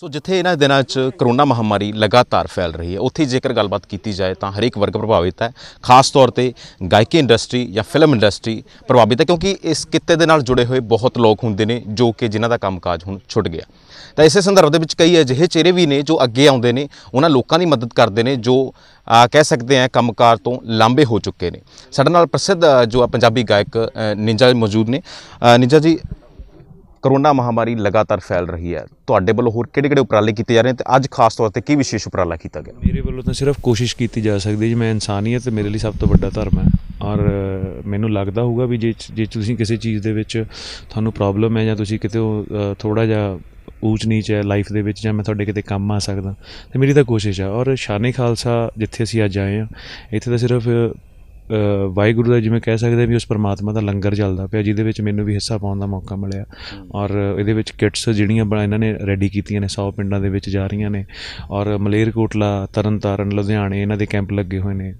ਸੋ ਜਿੱਥੇ ਇਹਨਾਂ ਦਿਨਾਂ 'ਚ ਕਰੋਨਾ ਮਹਾਮਾਰੀ ਲਗਾਤਾਰ ਫੈਲ ਰਹੀ ਹੈ ਉੱਥੇ ਜੇਕਰ ਗੱਲਬਾਤ ਕੀਤੀ ਜਾਏ ਤਾਂ ਹਰੇਕ ਵਰਗ ਪ੍ਰਭਾਵਿਤ ਹੈ ਖਾਸ ਤੌਰ ਤੇ ਗਾਇਕੀ ਇੰਡਸਟਰੀ ਜਾਂ ਫਿਲਮ ਇੰਡਸਟਰੀ ਪ੍ਰਭਾਵਿਤ ਹੈ ਕਿਉਂਕਿ ਇਸ ਕਿੱਤੇ ਦੇ ਨਾਲ ਜੁੜੇ ਹੋਏ ਬਹੁਤ ਲੋਕ ਹੁੰਦੇ ਨੇ ਜੋ ਕਿ ਜਿਨ੍ਹਾਂ ਦਾ ਕੰਮਕਾਜ ਹੁਣ ਛੁੱਟ ਗਿਆ ਤਾਂ ਇਸੇ ਸੰਦਰਭ ਦੇ ਵਿੱਚ ਕਈ ਅਜਿਹੇ ਚਿਹਰੇ ਵੀ ਨੇ ਜੋ ਅੱਗੇ ਆਉਂਦੇ ਨੇ ਉਹਨਾਂ ਲੋਕਾਂ ਦੀ ਮਦਦ ਕਰਦੇ ਨੇ ਜੋ ਕਹਿ ਸਕਦੇ ਆ ਕੰਮਕਾਰ ਤੋਂ ਲਾਂਬੇ ਹੋ ਚੁੱਕੇ ਨੇ ਸਾਡੇ ਨਾਲ ਪ੍ਰਸਿੱਧ ਜੋ ਪੰਜਾਬੀ ਗਾਇਕ ਨਿੰਜਾ ਮੌਜੂਦ ਨੇ ਨਿੰਜਾ ਜੀ ਕਰੋਨਾ ਮਹਾਮਾਰੀ ਲਗਾਤਾਰ ਫੈਲ ਰਹੀ ਹੈ ਤੁਹਾਡੇ ਵੱਲੋਂ ਹੋਰ ਕਿਹੜੇ-ਕਿਹੜੇ ਉਪਰਾਲੇ ਕੀਤੇ ਜਾ ਰਹੇ ਨੇ ਤੇ ਅੱਜ ਖਾਸ ਤੌਰ ਤੇ ਕੀ ਵਿਸ਼ੇਸ਼ ਉਪਰਾਲਾ ਕੀਤਾ ਗਿਆ ਮੇਰੇ ਵੱਲੋਂ ਤਾਂ ਸਿਰਫ ਕੋਸ਼ਿਸ਼ ਕੀਤੀ ਜਾ ਸਕਦੀ ਜੀ ਮੈਂ ਇਨਸਾਨੀਅਤ ਮੇਰੇ ਲਈ ਸਭ ਤੋਂ ਵੱਡਾ ਧਰਮ ਹੈ ਔਰ ਮੈਨੂੰ ਲੱਗਦਾ ਹੋਊਗਾ ਵੀ ਜੇ ਜੇ ਤੁਸੀਂ ਕਿਸੇ ਚੀਜ਼ ਦੇ ਵਿੱਚ ਤੁਹਾਨੂੰ ਪ੍ਰੋਬਲਮ ਹੈ ਜਾਂ ਤੁਸੀਂ ਕਿਤੇ ਥੋੜਾ ਜਿਹਾ ਉੱਚ ਨੀਚ ਹੈ ਲਾਈਫ ਦੇ ਵਿੱਚ ਜਾਂ ਮੈਂ ਤੁਹਾਡੇ ਕਿਤੇ ਕੰਮ ਆ ਸਕਦਾ ਤੇ ਮੇਰੀ ਤਾਂ ਕੋਸ਼ਿਸ਼ ਆ ਔਰ ਸ਼ਾਨੇ ਖਾਲਸਾ ਜਿੱਥੇ ਅਸੀਂ ਅੱਜ ਆਏ ਆ ਇੱਥੇ ਤਾਂ ਸਿਰਫ ਵਾਹਿਗੁਰੂ ਦਾ ਜਿਵੇਂ ਕਹਿ ਸਕਦੇ ਵੀ ਉਸ ਪਰਮਾਤਮਾ ਦਾ ਲੰਗਰ ਚੱਲਦਾ ਪਿਆ ਜਿਹਦੇ ਵਿੱਚ ਮੈਨੂੰ ਵੀ ਹਿੱਸਾ ਪਾਉਣ ਦਾ ਮੌਕਾ ਮਿਲਿਆ ਔਰ ਇਹਦੇ ਵਿੱਚ ਕਿਟਸ ਜਿਹੜੀਆਂ ਬਣਾ ਇਹਨਾਂ ਨੇ ਰੈਡੀ ਕੀਤੀਆਂ ਨੇ 100 ਪਿੰਡਾਂ ਦੇ ਵਿੱਚ ਜਾ ਰਹੀਆਂ ਨੇ ਔਰ ਮਲੇਰਕੋਟਲਾ ਤਰਨਤਾਰਨ ਲੁਧਿਆਣੇ ਇਹਨਾਂ ਦੇ ਕੈਂਪ ਲੱਗੇ ਹੋਏ ਨੇ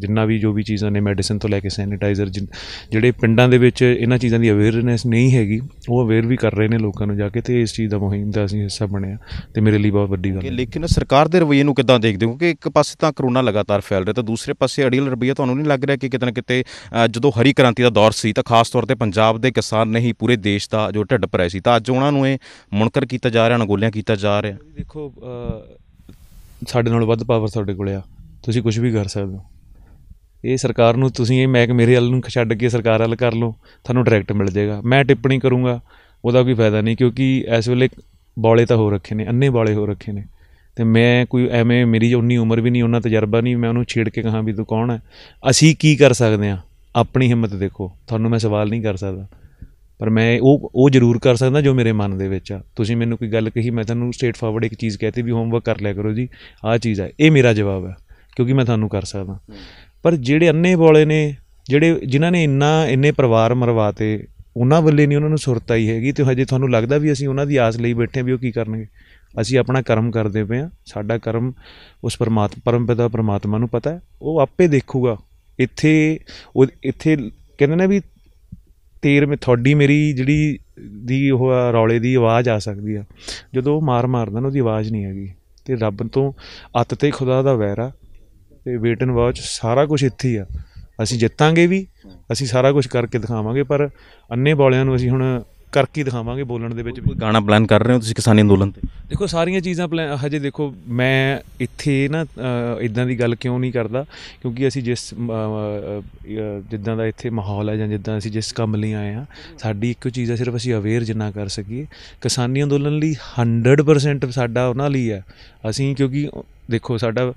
ਜਿੰਨਾ ਵੀ ਜੋ ਵੀ ਚੀਜ਼ਾਂ ਨੇ ਮੈਡੀਸਨ ਤੋਂ ਲੈ ਕੇ ਸੈਨੀਟਾਈਜ਼ਰ ਜਿਹੜੇ ਪਿੰਡਾਂ ਦੇ ਵਿੱਚ ਇਹਨਾਂ ਚੀਜ਼ਾਂ ਦੀ ਅਵੇਅਰਨੈਸ ਨਹੀਂ ਹੈਗੀ ਉਹ ਅਵੇਅਰ ਵੀ ਕਰ ਰਹੇ ਨੇ ਲੋਕਾਂ ਨੂੰ ਜਾ ਕੇ ਤੇ ਇਸ ਚੀਜ਼ ਦਾ ਮੁਹਿੰਮ ਦਾ ਅਸੀਂ ਹਿੱਸਾ ਬਣਿਆ ਤੇ ਮੇਰੇ ਲਈ ਬਹੁਤ ਵੱਡੀ ਗੱਲ ਹੈ ਲੇਕਿਨ ਸਰਕਾਰ ਦੇ ਰਵਈਏ ਨੂੰ ਕਿੱਦਾਂ ਦੇਖਦੇ ਹੋ ਕਿ ਇੱਕ ਪਾਸੇ ਤਾਂ ਕਰੋਨਾ ਲਗਾਤਾਰ ਫੈਲ ਰਿਹਾ ਤਾਂ ਦੂਸਰੇ ਪਾਸੇ ਅੜੀਲ ਰਵਈਆ ਤੁਹਾਨੂੰ ਨਹੀਂ ਲੱਗ ਰਿਹਾ ਕਿ ਕਿਤੇ ਨਾ ਕਿਤੇ ਜਦੋਂ ਹਰੀ ਕ੍ਰਾਂਤੀ ਦਾ ਦੌਰ ਸੀ ਤਾਂ ਖਾਸ ਤੌਰ ਤੇ ਪੰਜਾਬ ਦੇ ਕਿਸਾਨ ਨਹੀਂ ਪੂਰੇ ਦੇਸ਼ ਦਾ ਜੋ ਢੱਡ ਭਰਿਆ ਸੀ ਤਾਂ ਅੱਜ ਉਹਨਾਂ ਨੂੰ ਇਹ ਮੁਣਕਰ ਕੀਤਾ ਜਾ ਰਿਹਾ ਗੋਲੀਆਂ ਕੀਤਾ ਜਾ ਰਿਹਾ ਦੇਖੋ ਸਾਡੇ ਨਾਲ ਵੱਧ ਪਾਵਰ ਤੁਹਾਡੇ ਕੋਲ ਆ ਤੁਸੀਂ ਕੁਝ ਵੀ ਕਰ ਸਕਦੇ ਹੋ ਇਹ ਸਰਕਾਰ ਨੂੰ ਤੁਸੀਂ ਇਹ ਮੈਕ ਮੇਰੇ ਵੱਲ ਨੂੰ ਛੱਡ ਕੇ ਸਰਕਾਰ ਵੱਲ ਕਰ ਲਓ ਤੁਹਾਨੂੰ ਡਾਇਰੈਕਟ ਮਿਲ ਜਾਏਗਾ ਮੈਂ ਟਿੱਪਣੀ ਕਰੂੰਗਾ ਉਹਦਾ ਕੋਈ ਫਾਇਦਾ ਨਹੀਂ ਕਿਉਂਕਿ ਇਸ ਵੇਲੇ ਬੌਲੇ ਤਾਂ ਹੋ ਰੱਖੇ ਨੇ ਅੰਨੇ ਬੌਲੇ ਹੋ ਰੱਖੇ ਨੇ ਤੇ ਮੈਂ ਕੋਈ ਐਵੇਂ ਮੇਰੀ ਉਨੀ ਉਮਰ ਵੀ ਨਹੀਂ ਉਹਨਾਂ ਤਜਰਬਾ ਨਹੀਂ ਮੈਂ ਉਹਨੂੰ ਛੇੜ ਕੇ ਕਹਾਂ ਵੀ ਤੂੰ ਕੌਣ ਹੈ ਅਸੀਂ ਕੀ ਕਰ ਸਕਦੇ ਆ ਆਪਣੀ ਹਿੰਮਤ ਦੇਖੋ ਤੁਹਾਨੂੰ ਮੈਂ ਸਵਾਲ ਨਹੀਂ ਕਰ ਸਕਦਾ ਪਰ ਮੈਂ ਉਹ ਉਹ ਜ਼ਰੂਰ ਕਰ ਸਕਦਾ ਜੋ ਮੇਰੇ ਮਨ ਦੇ ਵਿੱਚ ਆ ਤੁਸੀਂ ਮੈਨੂੰ ਕੋਈ ਗੱਲ ਕਹੀ ਮੈਂ ਤੁਹਾਨੂੰ ਸਟ੍ਰੇਟ ਫਾਰਵਰਡ ਇੱਕ ਚੀਜ਼ ਕਹਤੀ ਵੀ ਹੋਮਵਰਕ ਕਰ ਲਿਆ ਕਰੋ ਜੀ ਆਹ ਚੀਜ਼ ਆ ਇਹ ਮੇਰਾ ਜਵਾਬ ਆ ਕਿਉਂਕਿ ਮੈਂ ਤੁਹਾਨੂੰ ਕਰ ਸਕਦਾ ਪਰ ਜਿਹੜੇ ਅੰਨੇ ਬੋਲੇ ਨੇ ਜਿਹੜੇ ਜਿਨ੍ਹਾਂ ਨੇ ਇੰਨਾ ਇੰਨੇ ਪਰਿਵਾਰ ਮਰਵਾਤੇ ਉਹਨਾਂ ਵੱਲੇ ਨਹੀਂ ਉਹਨਾਂ ਨੂੰ ਸੁਰਤਾ ਹੀ ਹੈਗੀ ਤੇ ਹਜੇ ਤੁਹਾਨੂੰ ਲੱਗਦਾ ਵੀ ਅਸੀਂ ਉਹਨਾਂ ਦੀ ਆਸ ਲਈ ਬੈਠੇ ਵੀ ਉਹ ਕੀ ਕਰਨਗੇ ਅਸੀਂ ਆਪਣਾ ਕਰਮ ਕਰਦੇ ਪਏ ਆ ਸਾਡਾ ਕਰਮ ਉਸ ਪਰਮਾਤਮ ਪਰਮਪਿਤਾ ਪਰਮਾਤਮਾ ਨੂੰ ਪਤਾ ਹੈ ਉਹ ਆਪੇ ਦੇਖੂਗਾ ਇੱਥੇ ਉਹ ਇੱਥੇ ਕਹਿੰਦੇ ਨੇ ਵੀ ਤੇਰ ਮੇ ਤੁਹਾਡੀ ਮੇਰੀ ਜਿਹੜੀ ਦੀ ਉਹ ਰੌਲੇ ਦੀ ਆਵਾਜ਼ ਆ ਸਕਦੀ ਆ ਜਦੋਂ ਉਹ ਮਾਰ ਮਾਰਦਾ ਨਾ ਉਹਦੀ ਆਵਾਜ਼ ਨਹੀਂ ਹੈਗੀ ਤੇ ਰੱਬ ਤੋਂ ਅੱਤ ਤੇ ਖੁਦਾ ਦਾ ਵੈਰਾ ਤੇ ਵੇਟ ਐਂਡ ਵਾਚ ਸਾਰਾ ਕੁਝ ਇੱਥੇ ਹੀ ਆ ਅਸੀਂ ਜਿੱਤਾਂਗੇ ਵੀ ਅਸੀਂ ਸਾਰਾ ਕੁਝ ਕਰਕੇ ਦਿਖਾਵਾਂਗੇ ਪਰ ਅੰਨੇ ਬੋਲਿਆਂ ਨੂੰ ਅਸੀਂ ਹੁਣ ਕਰਕੇ ਹੀ ਦਿਖਾਵਾਂਗੇ ਬੋਲਣ ਦੇ ਵਿੱਚ ਕੋਈ ਗਾਣਾ ਪਲਾਨ ਕਰ ਰਹੇ ਹੋ ਤੁਸੀਂ ਕਿਸਾਨੀ ਅੰਦੋਲਨ ਤੇ ਦੇਖੋ ਸਾਰੀਆਂ ਚੀਜ਼ਾਂ ਪਲਾਨ ਹਜੇ ਦੇਖੋ ਮੈਂ ਇੱਥੇ ਨਾ ਇਦਾਂ ਦੀ ਗੱਲ ਕਿਉਂ ਨਹੀਂ ਕਰਦਾ ਕਿਉਂਕਿ ਅਸੀਂ ਜਿਸ ਜਿੱਦਾਂ ਦਾ ਇੱਥੇ ਮਾਹੌਲ ਹੈ ਜਾਂ ਜਿੱਦਾਂ ਅਸੀਂ ਜਿਸ ਕੰਮ ਲਈ ਆਏ ਆ ਸਾਡੀ ਇੱਕੋ ਚੀਜ਼ ਹੈ ਸਿਰਫ ਅਸੀਂ ਅਵੇਅਰ ਜਿੰਨਾ ਕਰ ਸਕੀਏ ਕਿਸਾਨੀ ਅੰਦੋਲਨ ਲਈ 100% ਸਾਡਾ ਉਹਨਾਂ ਲਈ ਹੈ ਅਸੀਂ ਕਿਉਂਕਿ ਦੇਖੋ ਸਾਡਾ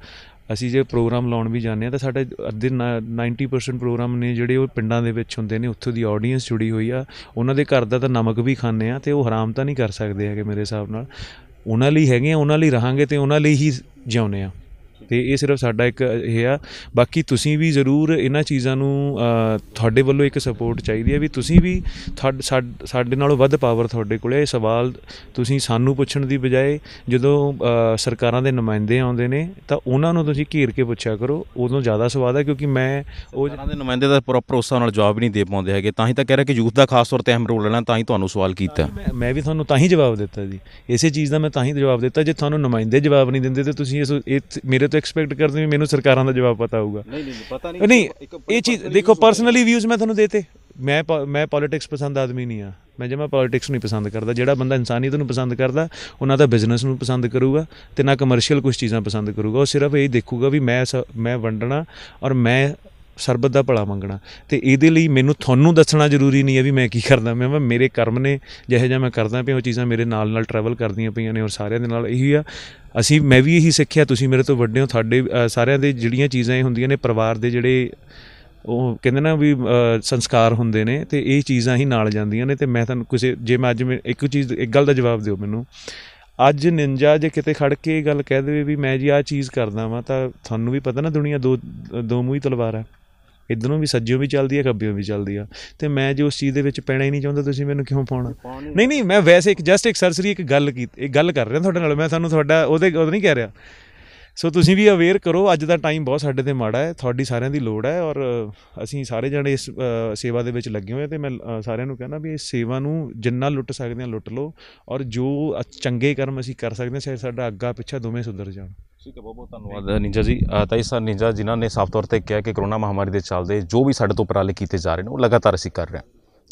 ਅਸੀਂ ਜੇ ਪ੍ਰੋਗਰਾਮ ਲਾਉਣ ਵੀ ਜਾਂਦੇ ਆ ਤਾਂ ਸਾਡੇ ਅੱਧੇ 90% ਪ੍ਰੋਗਰਾਮ ਨੇ ਜਿਹੜੇ ਉਹ ਪਿੰਡਾਂ ਦੇ ਵਿੱਚ ਹੁੰਦੇ ਨੇ ਉੱਥੋਂ ਦੀ ਆਡੀਅנס ਜੁੜੀ ਹੋਈ ਆ ਉਹਨਾਂ ਦੇ ਘਰ ਦਾ ਤਾਂ ਨਮਕ ਵੀ ਖਾਂਦੇ ਆ ਤੇ ਉਹ ਹਰਾਮ ਤਾਂ ਨਹੀਂ ਕਰ ਸਕਦੇ ਹੈਗੇ ਮੇਰੇ ਹਿਸਾਬ ਨਾਲ ਉਹਨਾਂ ਲਈ ਹੈਗੇ ਆ ਉਹਨਾਂ ਲਈ ਰਹਾਂਗੇ ਤੇ ਉਹਨਾਂ ਲਈ ਹੀ ਜਿਉਂਦੇ ਆ ਤੇ ਇਹ ਸਿਰਫ ਸਾਡਾ ਇੱਕ ਇਹ ਆ ਬਾਕੀ ਤੁਸੀਂ ਵੀ ਜ਼ਰੂਰ ਇਹਨਾਂ ਚੀਜ਼ਾਂ ਨੂੰ ਤੁਹਾਡੇ ਵੱਲੋਂ ਇੱਕ ਸਪੋਰਟ ਚਾਹੀਦੀ ਹੈ ਵੀ ਤੁਸੀਂ ਵੀ ਸਾਡੇ ਨਾਲੋਂ ਵੱਧ ਪਾਵਰ ਤੁਹਾਡੇ ਕੋਲੇ ਇਹ ਸਵਾਲ ਤੁਸੀਂ ਸਾਨੂੰ ਪੁੱਛਣ ਦੀ ਬਜਾਏ ਜਦੋਂ ਸਰਕਾਰਾਂ ਦੇ ਨੁਮਾਇੰਦੇ ਆਉਂਦੇ ਨੇ ਤਾਂ ਉਹਨਾਂ ਨੂੰ ਤੁਸੀਂ ਘੇਰ ਕੇ ਪੁੱਛਿਆ ਕਰੋ ਉਦੋਂ ਜ਼ਿਆਦਾ ਸਵਾਦ ਹੈ ਕਿਉਂਕਿ ਮੈਂ ਉਹ ਸਰਕਾਰਾਂ ਦੇ ਨੁਮਾਇੰਦੇ ਦਾ ਪ੍ਰੋਪਰ ਉਸਾਂ ਨਾਲ ਜਵਾਬ ਨਹੀਂ ਦੇ ਪਾਉਂਦੇ ਹੈਗੇ ਤਾਂ ਹੀ ਤਾਂ ਕਹਿ ਰਿਹਾ ਕਿ ਯੂਥ ਦਾ ਖਾਸ ਤੌਰ ਤੇ ਅਹਿਮ ਰੋਲ ਲੈਣਾ ਤਾਂ ਹੀ ਤੁਹਾਨੂੰ ਸਵਾਲ ਕੀਤਾ ਮੈਂ ਵੀ ਤੁਹਾਨੂੰ ਤਾਂ ਹੀ ਜਵਾਬ ਦਿੱਤਾ ਜੀ ਇਸੇ ਚੀਜ਼ ਦਾ ਮੈਂ ਤਾਂ ਹੀ ਜਵਾਬ ਦਿੱਤਾ ਜੇ ਤੁਹਾਨੂੰ ਨੁਮਾਇੰਦੇ ਜਵਾਬ ਨਹੀਂ ਦਿੰਦੇ ਤੇ ਤੁਸੀਂ ਇਸ ਮੇਰੇ ਮੇਰੇ ਤੋਂ ਐਕਸਪੈਕਟ ਕਰਦੇ ਵੀ ਮੈਨੂੰ ਸਰਕਾਰਾਂ ਦਾ ਜਵਾਬ ਪਤਾ ਹੋਊਗਾ ਨਹੀਂ ਨਹੀਂ ਪਤਾ ਨਹੀਂ ਨਹੀਂ ਇਹ ਚੀਜ਼ ਦੇਖੋ ਪਰਸਨਲੀ ਵਿਊਜ਼ ਮੈਂ ਤੁਹਾਨੂੰ ਦੇਤੇ ਮੈਂ ਮੈਂ ਪੋਲਿਟਿਕਸ ਪਸੰਦ ਆਦਮੀ ਨਹੀਂ ਆ ਮੈਂ ਮੈਂ ਪੋਲਿਟਿਕਸ ਨਹੀਂ ਪਸੰਦ ਕਰਦਾ ਜਿਹੜਾ ਬੰਦਾ ਇਨਸਾਨੀਅਤ ਨੂੰ ਪਸੰਦ ਕਰਦਾ ਉਹਨਾਂ ਦਾ ਬਿਜ਼ਨਸ ਨੂੰ ਪਸੰਦ ਕਰੂਗਾ ਤੇ ਨਾ ਕਮਰਸ਼ੀਅਲ ਕੁਝ ਚੀਜ਼ਾਂ ਪਸੰਦ ਕਰੂਗਾ ਉਹ ਸਿਰਫ ਇਹ ਦੇਖੂਗਾ ਵੀ ਮੈਂ ਮੈਂ ਵੰਡਣਾ ਔਰ ਮੈਂ ਸਰਬਤ ਦਾ ਭਲਾ ਮੰਗਣਾ ਤੇ ਇਹਦੇ ਲਈ ਮੈਨੂੰ ਤੁਹਾਨੂੰ ਦੱਸਣਾ ਜ਼ਰੂਰੀ ਨਹੀਂ ਹੈ ਵੀ ਮੈਂ ਕੀ ਕਰਦਾ ਮੈਂ ਮੇਰੇ ਕਰਮ ਨੇ ਜਿਹੇ ਜਿਹਾ ਮੈਂ ਕਰਦਾ ਪਿਆ ਉਹ ਚੀਜ਼ਾਂ ਮੇਰੇ ਨਾਲ ਨਾਲ ਟਰੈਵਲ ਕਰਦੀਆਂ ਪਈਆਂ ਨੇ ਔਰ ਸਾਰਿਆਂ ਦੇ ਨਾਲ ਇਹੀ ਆ ਅਸੀਂ ਮੈਂ ਵੀ ਇਹੀ ਸਿੱਖਿਆ ਤੁਸੀਂ ਮੇਰੇ ਤੋਂ ਵੱਡੇ ਹੋ ਤੁਹਾਡੇ ਸਾਰਿਆਂ ਦੇ ਜਿਹੜੀਆਂ ਚੀਜ਼ਾਂ ਇਹ ਹੁੰਦੀਆਂ ਨੇ ਪਰਿਵਾਰ ਦੇ ਜਿਹੜੇ ਉਹ ਕਹਿੰਦੇ ਨਾ ਵੀ ਸੰਸਕਾਰ ਹੁੰਦੇ ਨੇ ਤੇ ਇਹ ਚੀਜ਼ਾਂ ਹੀ ਨਾਲ ਜਾਂਦੀਆਂ ਨੇ ਤੇ ਮੈਂ ਤੁਹਾਨੂੰ ਕਿਸੇ ਜੇ ਮੈਂ ਅੱਜ ਇੱਕ ਚੀਜ਼ ਇੱਕ ਗੱਲ ਦਾ ਜਵਾਬ ਦਿਓ ਮੈਨੂੰ ਅੱਜ ਨਿੰਜਾ ਜੇ ਕਿਤੇ ਖੜ ਕੇ ਇਹ ਗੱਲ ਕਹਿ ਦੇਵੇ ਵੀ ਮੈਂ ਜੀ ਆਹ ਚੀਜ਼ ਕਰਦਾ ਵਾਂ ਤਾਂ ਤੁਹਾਨੂੰ ਵੀ ਪਤਾ ਨਾ ਦੁਨੀਆ ਦੋ ਦੋ ਮੂੰਹੀ ਤਲਵਾਰ ਹੈ ਇਧਰੋਂ ਵੀ ਸੱਜਿਓਂ ਵੀ ਚੱਲਦੀ ਆ ਖੱਬਿਓਂ ਵੀ ਚੱਲਦੀ ਆ ਤੇ ਮੈਂ ਜੇ ਉਸ ਚੀਜ਼ ਦੇ ਵਿੱਚ ਪੈਣਾ ਹੀ ਨਹੀਂ ਚਾਹੁੰਦਾ ਤੁਸੀਂ ਮੈਨੂੰ ਕਿਉਂ ਪਾਉਣਾ ਨਹੀਂ ਨਹੀਂ ਮੈਂ ਵੈਸੇ ਇੱਕ ਜਸਟ ਇੱਕ ਸਰਸਰੀ ਇੱਕ ਗੱਲ ਕੀਤੀ ਇਹ ਗੱਲ ਕਰ ਰਿਹਾ ਤੁਹਾਡੇ ਨਾਲ ਮੈਂ ਤੁਹਾਨੂੰ ਤੁਹਾਡਾ ਉਹਦੇ ਉਹ ਨਹੀਂ ਕਹਿ ਰਿਹਾ ਸੋ ਤੁਸੀਂ ਵੀ ਅਵੇਅਰ ਕਰੋ ਅੱਜ ਦਾ ਟਾਈਮ ਬਹੁਤ ਸਾਡੇ ਤੇ ਮਾੜਾ ਹੈ ਤੁਹਾਡੀ ਸਾਰਿਆਂ ਦੀ ਲੋੜ ਹੈ ਔਰ ਅਸੀਂ ਸਾਰੇ ਜਣੇ ਇਸ ਸੇਵਾ ਦੇ ਵਿੱਚ ਲੱਗੇ ਹੋਏ ਤੇ ਮੈਂ ਸਾਰਿਆਂ ਨੂੰ ਕਹਿੰਦਾ ਵੀ ਇਸ ਸੇਵਾ ਨੂੰ ਜਿੰਨਾ ਲੁੱਟ ਸਕਦੇ ਆ ਲੁੱਟ ਲਓ ਔਰ ਜੋ ਚੰਗੇ ਕਰਮ ਅਸੀਂ ਕਰ ਸਕਦੇ ਆ ਸਾਡਾ ਅੱਗਾ ਪਿੱਛਾ ਦੋਵੇਂ ਸੁਧਰ ਜਾਣ ਠੀਕ ਹੈ ਬਹੁਤ ਬਹੁਤ ਧੰਨਵਾਦ ਨਿੰਜਾ ਜੀ ਤਾਈ ਸਰ ਨਿੰਜਾ ਜਿਨ੍ਹਾਂ ਨੇ ਸਾਫ਼ ਤੌਰ ਤੇ ਕਿਹਾ ਕਿ ਕਰੋਨਾ ਮਹਾਮਾਰੀ ਦੇ ਚੱਲਦੇ ਜੋ ਵੀ ਸਾਡੇ ਤੋਂ ਉਪਰਾਲੇ ਕੀਤੇ ਜਾ ਰਹੇ ਨੇ ਉਹ ਲਗਾਤਾਰ ਅਸੀਂ ਕਰ ਰਹੇ ਹਾਂ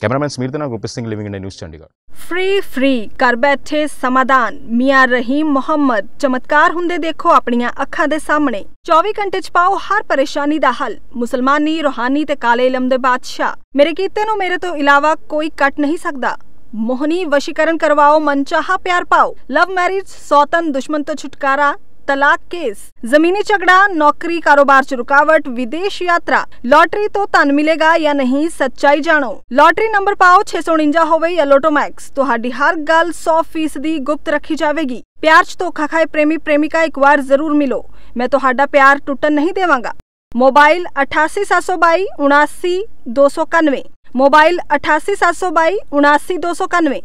ਕੈਮਰਾਮੈਨ ਸਮੀਰ ਦੇ ਨਾਲ Gurpreet Singh living India news Chandigarh free free ਕਰ ਬੈਠੇ ਸਮਾਧਾਨ ਮੀਆਂ ਰਹੀਮ ਮੁਹੰਮਦ ਚਮਤਕਾਰ ਹੁੰਦੇ ਦੇਖੋ ਆਪਣੀਆਂ ਅੱਖਾਂ ਦੇ ਸਾਹਮਣੇ 24 ਘੰਟੇ ਚ ਪਾਓ ਹਰ ਪਰੇਸ਼ਾਨੀ ਦਾ ਹੱਲ ਮੁਸਲਮਾਨੀ ਰੋਹਾਨੀ ਤੇ ਕਾਲੇ ਇਲਮ ਦੇ ਬਾਦਸ਼ਾਹ ਮੇਰੇ ਕੀਤੇ ਨੂੰ ਮੇਰੇ ਤੋਂ ਇਲਾਵਾ ਕੋਈ ਕੱਟ ਨਹੀਂ ਸਕਦਾ ਮੋਹਨੀ ਵਸ਼ੀਕਰਨ ਕਰਵਾਓ ਮਨਚਾਹਾ ਪਿਆਰ ਪਾਓ ਲਵ ਮੈਰਿਜ ਸੌਤਨ ਦੁਸ਼ਮਨ ਤੋਂ ਛੁਟਕਾਰਾ तलाक केस जमीनी झगड़ा नौकरी कारोबार च रुकावट विदेश यात्रा लॉटरी तो धन मिलेगा या नहीं सच्चाई जानो लॉटरी नंबर पाओ छे सौ उन्जा होवे या लोटोमैक्स तो हर गल सौ फीसदी गुप्त रखी जाएगी प्यार ਧੋਖਾ खाए प्रेमी प्रेमिका एक बार जरूर मिलो मैं तो प्यार टूटन नहीं देवगा मोबाइल अठासी सात सौ बई उनासी दो सौ कानवे मोबाइल अठासी सात सौ बई उनासी दो सौ कानवे